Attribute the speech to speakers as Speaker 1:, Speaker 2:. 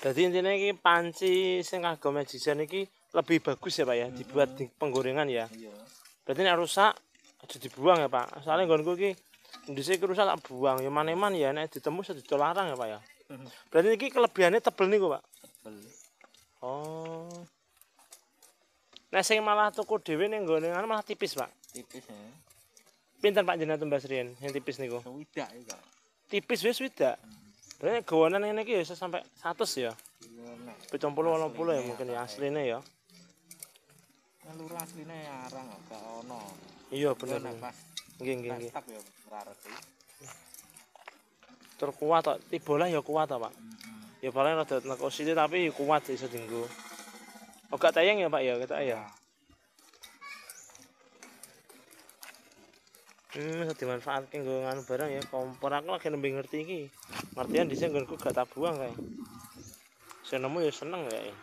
Speaker 1: Jadi intinya ini panci sing kago magician ini lebih bagus ya pak ya, dibuat di penggorengan ya. Iya. Berarti ini rusak, aja dibuang ya pak. Soalnya gue ini, di sini rusak tak buang, ya mana ya, ini ditemu saja ditolarang ya pak ya. Berarti ini kelebihannya tebel nih pak. Tebel. Oh. Nah, sing malah tuku dhewe ning nggone malah tipis, Pak. Tipis ya. Pinten Pak jenengan tembas riyen sing tipis niku? Swidak iku. Tipis wis swidak. Hmm. Lah nek gawanan ngene iki ya iso 100 ya. 70 80 ya mungkin ya asline ya.
Speaker 2: Nek lur asline arang gak ono. Iya bener. Nggih nggih nggih. Nggih ya rarek iki.
Speaker 1: Terkuat tok, tibalah ya kuat tok, Pak. Ya paling rada nek tapi kuat iso dinggo. Ogak tayang ya, Pak ya, ketok ya. Hmm, dimanfaatkan gue nganu barang ya kompor aku lagi lebih ngerti ini artinya disini gue gak tak buang kayak saya ya seneng kayaknya